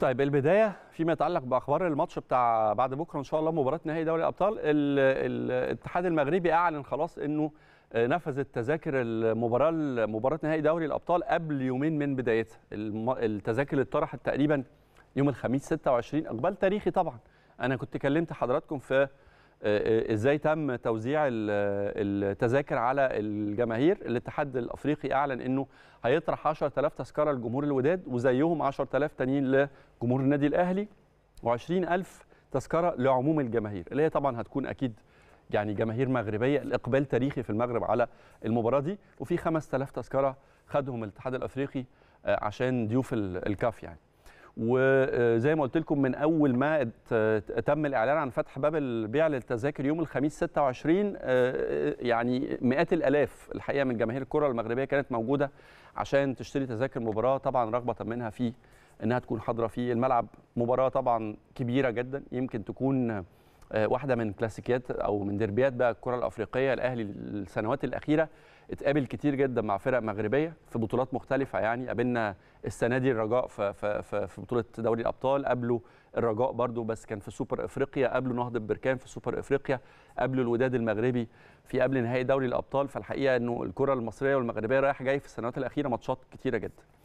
طيب البدايه فيما يتعلق باخبار الماتش بتاع بعد بكره ان شاء الله مباراه نهائي دوري الابطال الاتحاد المغربي اعلن خلاص انه نفذت تذاكر المباراه مباراه نهائي دوري الابطال قبل يومين من بدايتها التذاكر اللي اتطرحت تقريبا يوم الخميس 26 اقبال تاريخي طبعا انا كنت كلمت حضراتكم في آه، آه، ازاي تم توزيع التذاكر على الجماهير الاتحاد الافريقي اعلن انه هيطرح 10000 تذكره لجمهور الوداد وزيهم 10000 تانيين لجمهور النادي الاهلي و20000 تذكره لعموم الجماهير اللي هي طبعا هتكون اكيد يعني جماهير مغربيه الاقبال تاريخي في المغرب على المباراه دي وفي 5000 تذكره خدهم الاتحاد الافريقي آه، عشان ضيوف الكاف يعني وزي ما قلت لكم من اول ما تم الاعلان عن فتح باب البيع للتذاكر يوم الخميس 26 آه، آه، يعني مئات الالاف الحقيقه من جماهير الكره المغربيه كانت موجوده عشان تشتري تذاكر مباراه طبعا رغبه منها في انها تكون حاضره في الملعب مباراه طبعا كبيره جدا يمكن تكون آه، واحده من كلاسيكيات او من ديربيات بقى الكره الافريقيه الاهلي السنوات الاخيره اتقابل كتير جدا مع فرق مغربيه في بطولات مختلفه يعني قابلنا السنه دي الرجاء في, في, في, بطوله دوري الابطال قابلوا الرجاء برضو بس كان في سوبر افريقيا قابلوا نهضه بركان في سوبر افريقيا قابلوا الوداد المغربي في قبل نهائي دوري الابطال فالحقيقه انه الكره المصريه والمغربيه رايح جاي في السنوات الاخيره ماتشات كتيره جدا